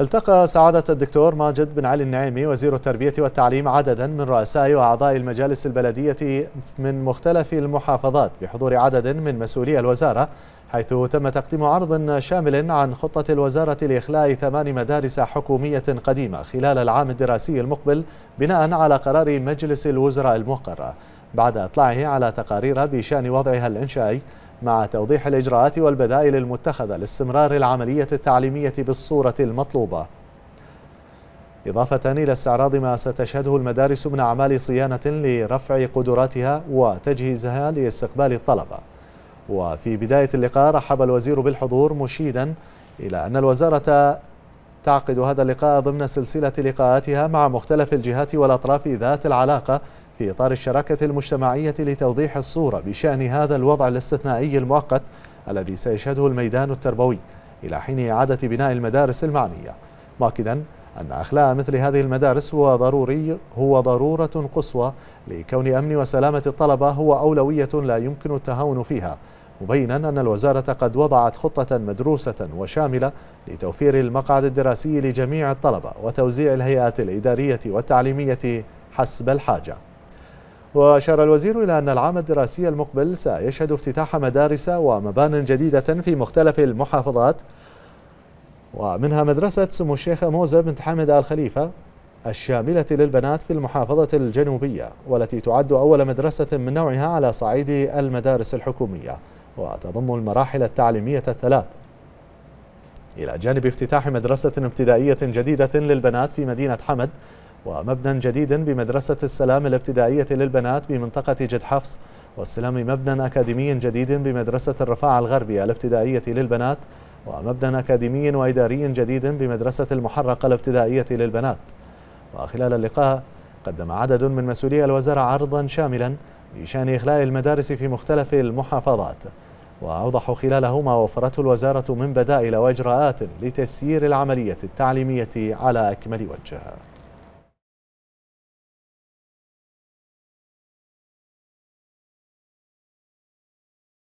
التقى سعادة الدكتور ماجد بن علي النعيمي وزير التربية والتعليم عددا من رؤساء وأعضاء المجالس البلدية من مختلف المحافظات بحضور عدد من مسؤولي الوزارة حيث تم تقديم عرض شامل عن خطة الوزارة لإخلاء ثمان مدارس حكومية قديمة خلال العام الدراسي المقبل بناء على قرار مجلس الوزراء المقر بعد أطلاعه على تقارير بشأن وضعها الإنشائي مع توضيح الإجراءات والبدائل المتخذة لاستمرار العملية التعليمية بالصورة المطلوبة إضافة إلى استعراض ما ستشهده المدارس من أعمال صيانة لرفع قدراتها وتجهيزها لاستقبال الطلبة وفي بداية اللقاء رحب الوزير بالحضور مشيدا إلى أن الوزارة تعقد هذا اللقاء ضمن سلسلة لقاءاتها مع مختلف الجهات والأطراف ذات العلاقة في إطار الشراكة المجتمعية لتوضيح الصورة بشأن هذا الوضع الاستثنائي المؤقت الذي سيشهده الميدان التربوي إلى حين إعادة بناء المدارس المعنية مؤكدا أن أخلاء مثل هذه المدارس هو ضروري هو ضرورة قصوى لكون أمن وسلامة الطلبة هو أولوية لا يمكن التهاون فيها مبينا أن الوزارة قد وضعت خطة مدروسة وشاملة لتوفير المقعد الدراسي لجميع الطلبة وتوزيع الهيئات الإدارية والتعليمية حسب الحاجة وأشار الوزير إلى أن العام الدراسي المقبل سيشهد افتتاح مدارس ومبان جديدة في مختلف المحافظات ومنها مدرسة سمو الشيخ موزة بنت حمد آل خليفة الشاملة للبنات في المحافظة الجنوبية والتي تعد أول مدرسة من نوعها على صعيد المدارس الحكومية وتضم المراحل التعليمية الثلاث إلى جانب افتتاح مدرسة ابتدائية جديدة للبنات في مدينة حمد ومبنى جديد بمدرسة السلام الابتدائية للبنات بمنطقة جد حفص واستلام مبنى أكاديمي جديد بمدرسة الرفاعة الغربية الابتدائية للبنات ومبنى أكاديمي وإداري جديد بمدرسة المحرقة الابتدائية للبنات وخلال اللقاء قدم عدد من مسؤولي الوزارة عرضا شاملا بشأن إخلاء المدارس في مختلف المحافظات وأوضحوا خلاله ما وفرته الوزارة من بدائل وإجراءات لتسيير العملية التعليمية على أكمل وجه